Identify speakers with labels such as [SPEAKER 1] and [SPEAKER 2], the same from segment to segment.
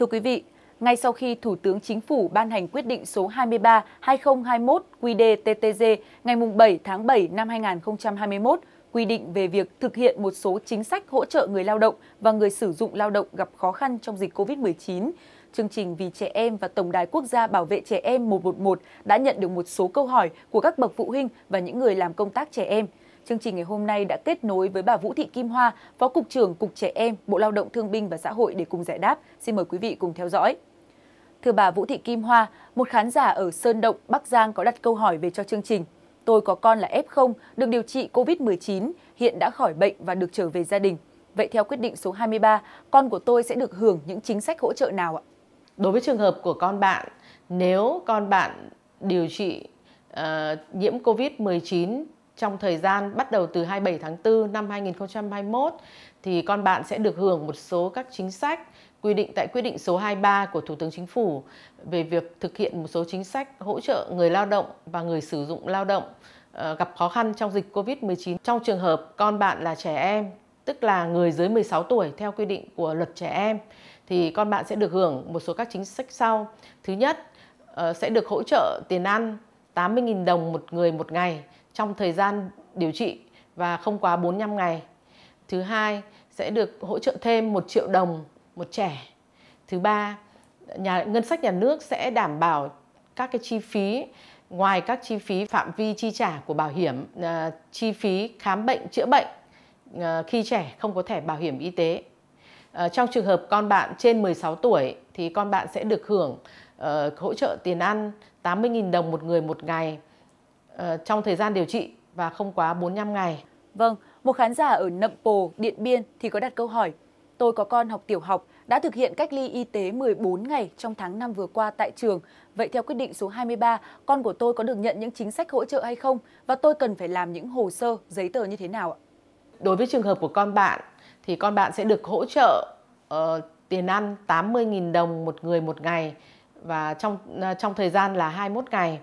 [SPEAKER 1] Thưa quý vị, ngay sau khi Thủ tướng Chính phủ ban hành quyết định số 23-2021 QDTTG ngày 7 tháng 7 năm 2021 quy định về việc thực hiện một số chính sách hỗ trợ người lao động và người sử dụng lao động gặp khó khăn trong dịch COVID-19, chương trình Vì Trẻ Em và Tổng đài Quốc gia Bảo vệ Trẻ Em 111 đã nhận được một số câu hỏi của các bậc phụ huynh và những người làm công tác trẻ em – Chương trình ngày hôm nay đã kết nối với bà Vũ Thị Kim Hoa, Phó Cục trưởng Cục Trẻ Em, Bộ Lao động Thương binh và Xã hội để cùng giải đáp. Xin mời quý vị cùng theo dõi. Thưa bà Vũ Thị Kim Hoa, một khán giả ở Sơn Động, Bắc Giang có đặt câu hỏi về cho chương trình. Tôi có con là F0, được điều trị COVID-19, hiện đã khỏi bệnh và được trở về gia đình. Vậy theo quyết định số 23, con của tôi sẽ được hưởng những chính sách hỗ trợ nào ạ?
[SPEAKER 2] Đối với trường hợp của con bạn, nếu con bạn điều trị uh, nhiễm COVID-19 trong thời gian bắt đầu từ 27 tháng 4 năm 2021 thì con bạn sẽ được hưởng một số các chính sách quy định tại quyết định số 23 của Thủ tướng Chính phủ về việc thực hiện một số chính sách hỗ trợ người lao động và người sử dụng lao động ờ, gặp khó khăn trong dịch Covid-19 trong trường hợp con bạn là trẻ em, tức là người dưới 16 tuổi theo quy định của luật trẻ em thì con bạn sẽ được hưởng một số các chính sách sau. Thứ nhất, ờ, sẽ được hỗ trợ tiền ăn 80.000 đồng một người một ngày trong thời gian điều trị và không quá 45 ngày. Thứ hai sẽ được hỗ trợ thêm 1 triệu đồng một trẻ. Thứ ba, nhà ngân sách nhà nước sẽ đảm bảo các cái chi phí ngoài các chi phí phạm vi chi trả của bảo hiểm, à, chi phí khám bệnh chữa bệnh à, khi trẻ không có thẻ bảo hiểm y tế. À, trong trường hợp con bạn trên 16 tuổi thì con bạn sẽ được hưởng ờ, hỗ trợ tiền ăn 80.000 đồng một người một ngày Ờ, trong thời gian điều trị và không quá 45 ngày. Vâng, một khán giả ở Nậm
[SPEAKER 1] Pồ, Điện Biên thì có đặt câu hỏi Tôi có con học tiểu học, đã thực hiện cách ly y tế 14 ngày trong tháng 5 vừa qua tại trường. Vậy theo quyết định số 23, con của tôi có được nhận những chính sách hỗ trợ hay không?
[SPEAKER 2] Và tôi cần phải làm những hồ sơ, giấy tờ như thế nào ạ? Đối với trường hợp của con bạn, thì con bạn sẽ được hỗ trợ uh, tiền ăn 80.000 đồng một người một ngày và trong uh, trong thời gian là 21 ngày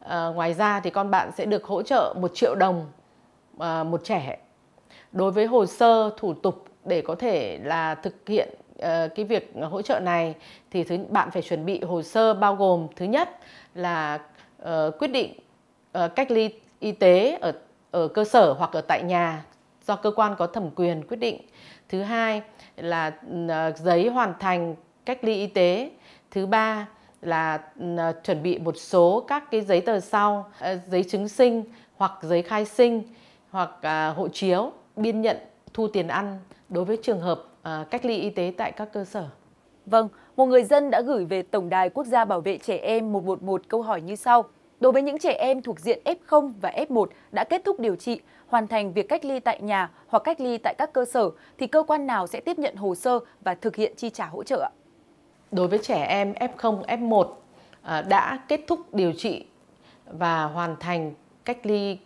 [SPEAKER 2] à, ngoài ra thì con bạn sẽ được hỗ trợ 1 triệu đồng à, một trẻ đối với hồ sơ thủ tục để có thể là thực hiện uh, cái việc hỗ trợ này thì thứ bạn phải chuẩn bị hồ sơ bao gồm thứ nhất là uh, quyết định uh, cách ly y tế ở ở cơ sở hoặc ở tại nhà do cơ quan có thẩm quyền quyết định. Thứ hai là ừ, giấy hoàn thành cách ly y tế. Thứ ba là ờ, chuẩn bị một số các cái giấy tờ sau ờ, giấy chứng sinh hoặc giấy khai sinh hoặc ờ, hộ chiếu biên nhận thu tiền ăn đối với trường hợp cách ly y tế tại các cơ sở. Vâng, một người
[SPEAKER 1] dân đã gửi về Tổng đài Quốc gia Bảo vệ Trẻ Em 111 câu hỏi như sau. Đối với những trẻ em thuộc diện F0 và F1 đã kết thúc điều trị, hoàn thành việc cách ly tại nhà hoặc cách ly tại các cơ sở, thì cơ quan nào sẽ tiếp nhận hồ sơ và thực hiện chi trả hỗ trợ ạ?
[SPEAKER 2] đối với trẻ em F0, F1 à, đã kết thúc điều trị và hoàn thành cách ly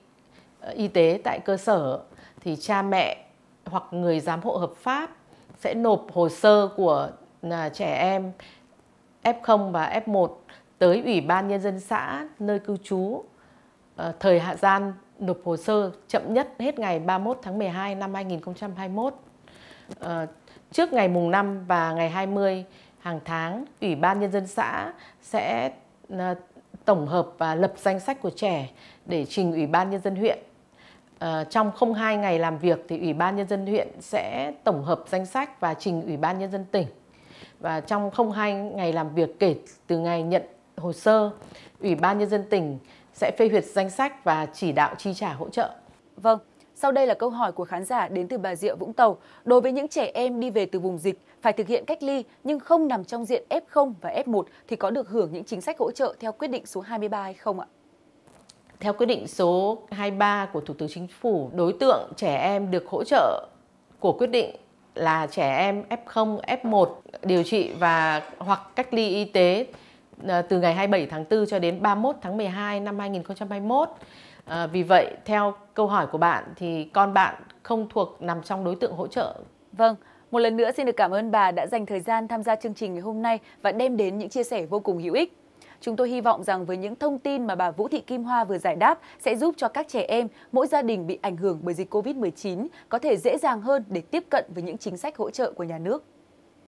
[SPEAKER 2] à, y tế tại cơ sở thì cha mẹ hoặc người giám hộ hợp pháp sẽ nộp hồ sơ của à, trẻ em F0 và F1 tới Ủy ban Nhân dân xã nơi cư trú. Thời hạn gian nộp hồ sơ chậm nhất hết ngày 31 tháng 12 năm 2021. Trước ngày mùng 5 và ngày 20 hàng tháng ủy ban nhân dân xã sẽ ờ, tổng hợp và lập danh sách của trẻ để trình ủy ban nhân dân huyện À, trong không hai ngày làm việc thì ủy ban nhân dân huyện sẽ tổng hợp danh sách và trình ủy ban nhân dân tỉnh và trong không hai ngày làm việc kể từ ngày nhận hồ sơ ủy ban nhân dân tỉnh sẽ phê duyệt danh sách và chỉ đạo chi trả hỗ trợ vâng sau đây là câu hỏi của khán giả đến từ Bà
[SPEAKER 1] Rịa, Vũng Tàu. Đối với những trẻ em đi về từ vùng dịch phải thực hiện cách ly nhưng không nằm trong diện F0 và F1 thì có được hưởng những chính sách hỗ trợ theo quyết định số 23 hay không ạ?
[SPEAKER 2] Theo quyết định số 23 của Thủ tướng Chính phủ, đối tượng trẻ em được hỗ trợ của quyết định là trẻ em F0, F1 điều trị và hoặc cách ly y tế à, từ ngày 27 tháng 4 cho đến 31 tháng 12 năm 2021. À, vì vậy theo câu hỏi của bạn thì con bạn không thuộc nằm trong đối tượng hỗ trợ.
[SPEAKER 1] Vâng, một lần nữa xin được cảm ơn bà đã dành thời gian tham gia chương trình ngày hôm nay và đem đến những chia sẻ vô cùng hữu ích. Chúng tôi hy vọng rằng với những thông tin mà bà Vũ Thị Kim Hoa vừa giải đáp sẽ giúp cho các trẻ em, mỗi gia đình bị ảnh hưởng bởi dịch Covid-19 có thể dễ dàng hơn để tiếp cận với những chính sách hỗ trợ của nhà nước.